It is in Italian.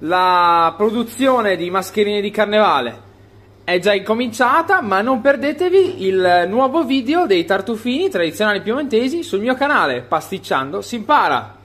la produzione di mascherine di carnevale è già incominciata, ma non perdetevi il nuovo video dei tartufini tradizionali piemontesi sul mio canale, Pasticciando si impara.